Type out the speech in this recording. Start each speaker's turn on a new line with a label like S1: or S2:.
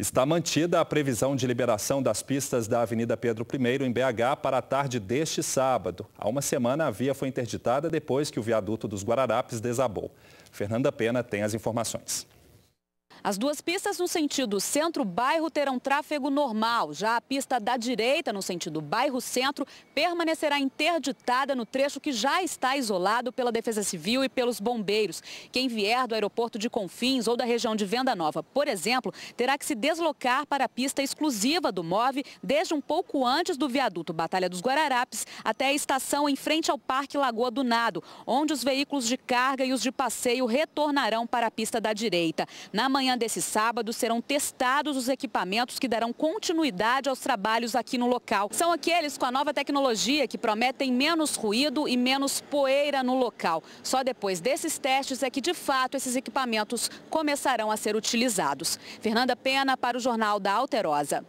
S1: Está mantida a previsão de liberação das pistas da Avenida Pedro I em BH para a tarde deste sábado. Há uma semana a via foi interditada depois que o viaduto dos Guararapes desabou. Fernanda Pena tem as informações.
S2: As duas pistas no sentido centro-bairro terão tráfego normal. Já a pista da direita, no sentido bairro-centro, permanecerá interditada no trecho que já está isolado pela Defesa Civil e pelos bombeiros. Quem vier do aeroporto de Confins ou da região de Venda Nova, por exemplo, terá que se deslocar para a pista exclusiva do MOV desde um pouco antes do viaduto Batalha dos Guararapes até a estação em frente ao Parque Lagoa do Nado, onde os veículos de carga e os de passeio retornarão para a pista da direita. Na manhã manhã desse sábado serão testados os equipamentos que darão continuidade aos trabalhos aqui no local. São aqueles com a nova tecnologia que prometem menos ruído e menos poeira no local. Só depois desses testes é que, de fato, esses equipamentos começarão a ser utilizados. Fernanda Pena para o Jornal da Alterosa.